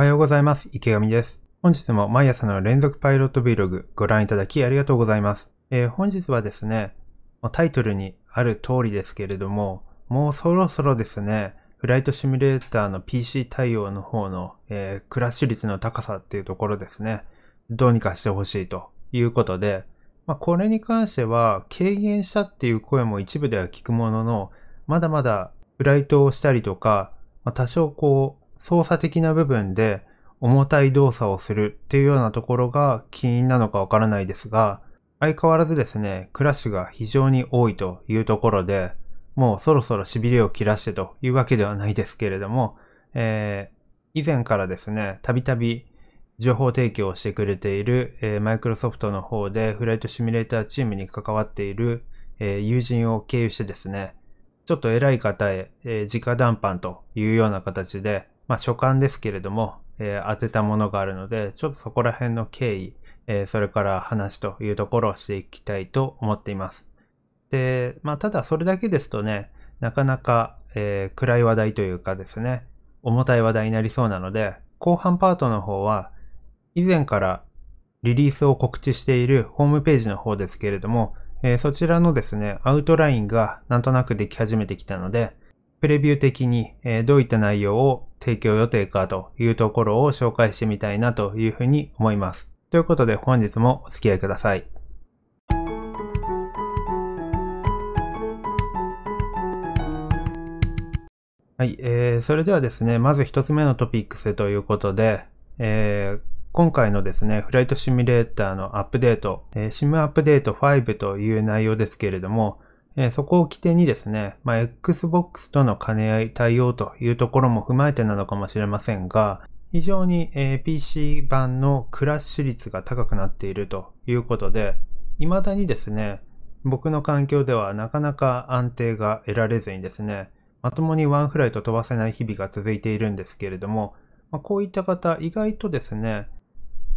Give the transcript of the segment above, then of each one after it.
おはようございます。池上です。本日も毎朝の連続パイロット Vlog ご覧いただきありがとうございます。えー、本日はですね、タイトルにある通りですけれども、もうそろそろですね、フライトシミュレーターの PC 対応の方の、えー、クラッシュ率の高さっていうところですね、どうにかしてほしいということで、まあ、これに関しては軽減したっていう声も一部では聞くものの、まだまだフライトをしたりとか、ま多少こう操作的な部分で重たい動作をするっていうようなところが起因なのかわからないですが、相変わらずですね、クラッシュが非常に多いというところで、もうそろそろ痺れを切らしてというわけではないですけれども、えー、以前からですね、たびたび情報提供をしてくれている、えー、マイクロソフトの方でフライトシミュレーターチームに関わっている、えー、友人を経由してですね、ちょっと偉い方へ、えー、直談判というような形で、まあ、所感ですけれども、えー、当てたものがあるので、ちょっとそこら辺の経緯、えー、それから話というところをしていきたいと思っています。で、まあ、ただそれだけですとね、なかなか、えー、暗い話題というかですね、重たい話題になりそうなので、後半パートの方は、以前からリリースを告知しているホームページの方ですけれども、えー、そちらのですね、アウトラインがなんとなくでき始めてきたので、プレビュー的に、えー、どういった内容を提供予定かというところを紹介してみたいなというふうに思います。ということで本日もお付き合いください。はい、えー、それではですね、まず一つ目のトピックスということで、えー、今回のですね、フライトシミュレーターのアップデート、えムアップデート5という内容ですけれども、えそこを起点にですね、まあ、Xbox との兼ね合い対応というところも踏まえてなのかもしれませんが、非常に、え PC 版のクラッシュ率が高くなっているということで、未だにですね、僕の環境ではなかなか安定が得られずにですね、まともにワンフライト飛ばせない日々が続いているんですけれども、まあ、こういった方、意外とですね、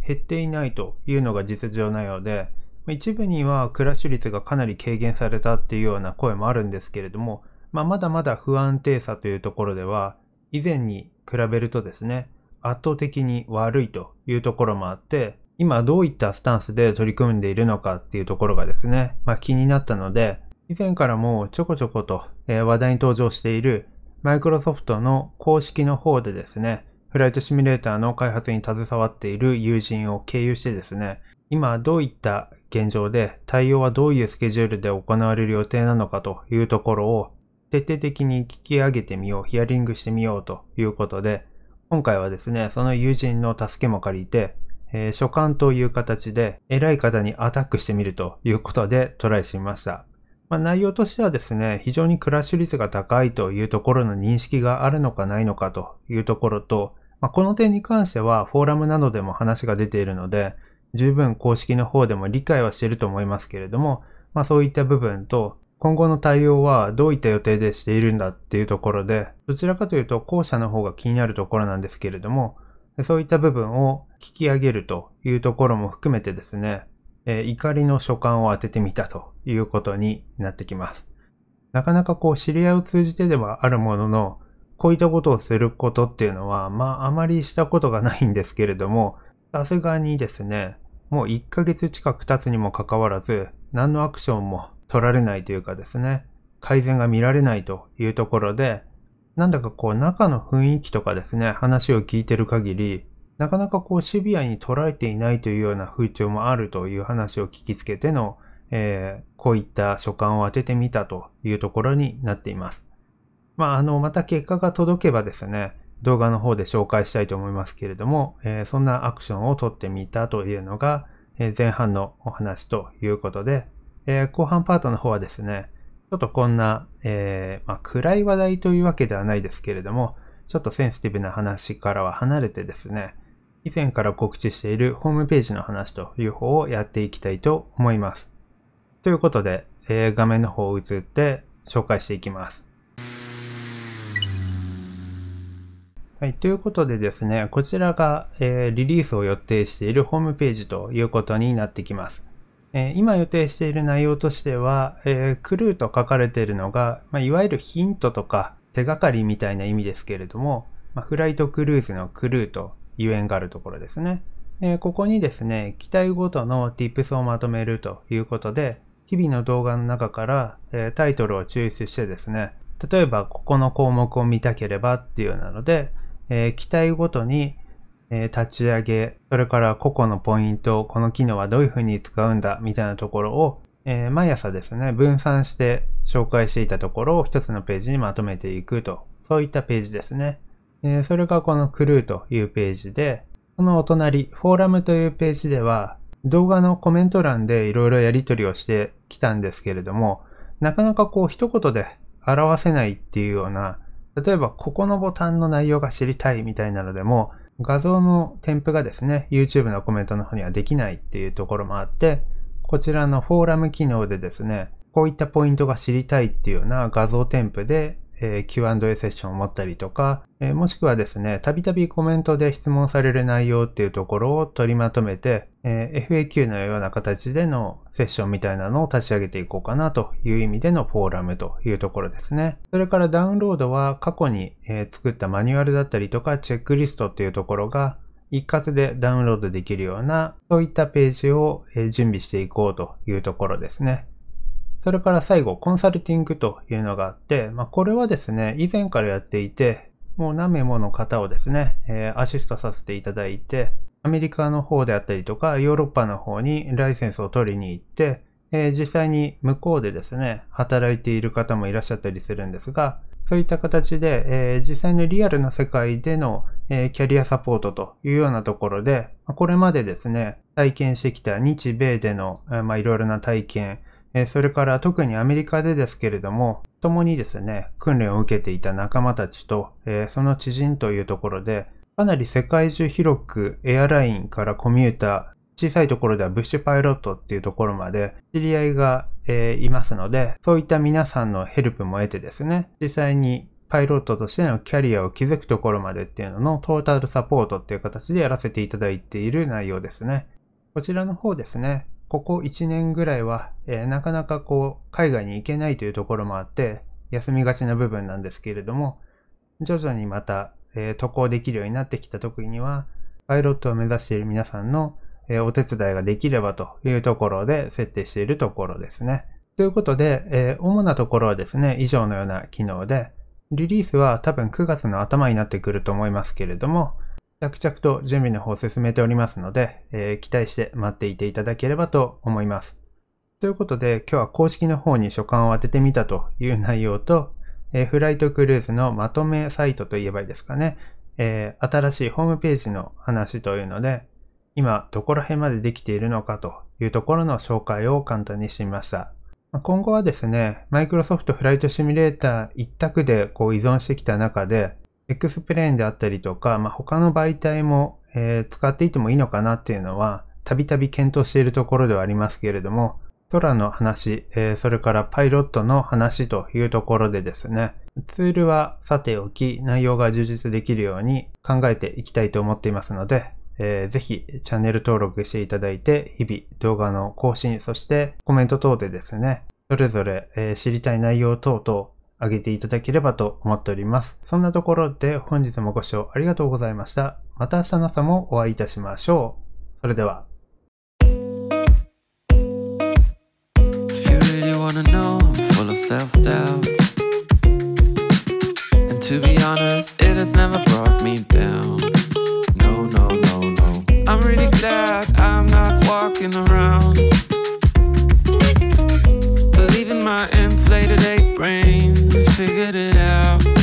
減っていないというのが実情なようで、一部にはクラッシュ率がかなり軽減されたっていうような声もあるんですけれども、まあ、まだまだ不安定さというところでは、以前に比べるとですね、圧倒的に悪いというところもあって、今どういったスタンスで取り組んでいるのかっていうところがですね、まあ、気になったので、以前からもちょこちょこと話題に登場しているマイクロソフトの公式の方でですね、フライトシミュレーターの開発に携わっている友人を経由してですね、今どういった現状で対応はどういうスケジュールで行われる予定なのかというところを徹底的に聞き上げてみよう、ヒアリングしてみようということで、今回はですね、その友人の助けも借りて、えー、書という形で偉い方にアタックしてみるということでトライしました。まあ、内容としてはですね、非常にクラッシュ率が高いというところの認識があるのかないのかというところと、まあ、この点に関してはフォーラムなどでも話が出ているので、十分公式の方でも理解はしていると思いますけれども、まあそういった部分と、今後の対応はどういった予定でしているんだっていうところで、どちらかというと後者の方が気になるところなんですけれども、そういった部分を聞き上げるというところも含めてですね、えー、怒りの所感を当ててみたということになってきます。なかなかこう知り合いを通じてではあるものの、こういったことをすることっていうのは、まああまりしたことがないんですけれども、さすがにですね、もう1ヶ月近く経つにもかかわらず、何のアクションも取られないというかですね、改善が見られないというところで、なんだかこう中の雰囲気とかですね、話を聞いてる限り、なかなかこうシビアに捉えていないというような風潮もあるという話を聞きつけての、えー、こういった所感を当ててみたというところになっています。まあ、あの、また結果が届けばですね、動画の方で紹介したいと思いますけれども、えそんなアクションを取ってみたというのが、え前半のお話ということで、え後半パートの方はですね、ちょっとこんな、えまあ、暗い話題というわけではないですけれども、ちょっとセンシティブな話からは離れてですね、以前から告知しているホームページの話という方をやっていきたいと思います。ということで、えー、画面の方を移って紹介していきます。はい。ということでですね、こちらが、えー、リリースを予定しているホームページということになってきます。えー、今予定している内容としては、えー、クルーと書かれているのが、まあ、いわゆるヒントとか手がかりみたいな意味ですけれども、まあ、フライトクルーズのクルーとゆえんがあるところですね。えここにですね、機体ごとの tips をまとめるということで、日々の動画の中から、えタイトルを抽出してですね、例えばここの項目を見たければっていうようなので、えー、機体ごとに、えー、立ち上げ、それから個々のポイント、この機能はどういうふうに使うんだ、みたいなところを、えー、毎朝ですね、分散して紹介していたところを一つのページにまとめていくと、そういったページですね。えそれがこのクルーというページで、そのお隣、フォーラムというページでは、動画のコメント欄でいろいろやり取りをしてきたんですけれども、なかなかこう一言で表せないっていうような、例えば、ここのボタンの内容が知りたいみたいなのでも、画像の添付がですね、YouTube のコメントの方にはできないっていうところもあって、こちらのフォーラム機能でですね、こういったポイントが知りたいっていうような画像添付でえ Q&A セッションを持ったりとか、えもしくはですね、たびたびコメントで質問される内容っていうところを取りまとめて、え FAQ のような形でのセッションみたいなのを立ち上げていこうかなという意味でのフォーラムというところですね。それからダウンロードは過去に、え作ったマニュアルだったりとかチェックリストっていうところが一括でダウンロードできるような、そういったページを準備していこうというところですね。それから最後、コンサルティングというのがあって、まあ、これはですね、以前からやっていて、もう何名もの方をですね、えー、アシストさせていただいて、アメリカの方であったりとか、ヨーロッパの方にライセンスを取りに行って、えー、実際に向こうでですね、働いている方もいらっしゃったりするんですが、そういった形で、えー、実際のリアルな世界での、えー、キャリアサポートというようなところで、これまでですね、体験してきた日米での、まあ、いろいろな体験、えそれから特にアメリカでですけれども、共にですね、訓練を受けていた仲間たちと、えその知人というところで、かなり世界中広くエアラインからコミューター、小さいところではブッシュパイロットっていうところまで知り合いが、えいますので、そういった皆さんのヘルプも得てですね、実際にパイロットとしてのキャリアを築くところまでっていうののトータルサポートっていう形でやらせていただいている内容ですね。こちらの方ですね、ここ1年ぐらいは、えー、なかなかこう、海外に行けないというところもあって、休みがちな部分なんですけれども、徐々にまた、えー、渡航できるようになってきた時には、パイロットを目指している皆さんの、えー、お手伝いができればというところで設定しているところですね。ということで、えー、主なところはですね、以上のような機能で、リリースは多分9月の頭になってくると思いますけれども、着々と準備の方を進めておりますので、えー、期待して待っていていただければと思います。ということで、今日は公式の方に書簡を当ててみたという内容と、えー、フライトクルーズのまとめサイトといえばいいですかね、えー、新しいホームページの話というので、今どこら辺までできているのかというところの紹介を簡単にしてみました。今後はですね、Microsoft フライトシミュレーター一択でこう依存してきた中で、エクスプレーンであったりとか、まあ、他の媒体も、えー、使っていてもいいのかなっていうのは、たびたび検討しているところではありますけれども、空の話、えー、それからパイロットの話というところでですね、ツールはさておき、内容が充実できるように考えていきたいと思っていますので、えー、ぜひチャンネル登録していただいて、日々動画の更新、そしてコメント等でですね、それぞれ、えー、知りたい内容等々上げていただければと思っております。そんなところで本日もご視聴ありがとうございました。また明日の朝もお会いいたしましょう。それでは。to be honest, it has never brought me down. No, no, no, no. I'm really glad I'm not walking around. Believe in my inflated eight brains. figured it out.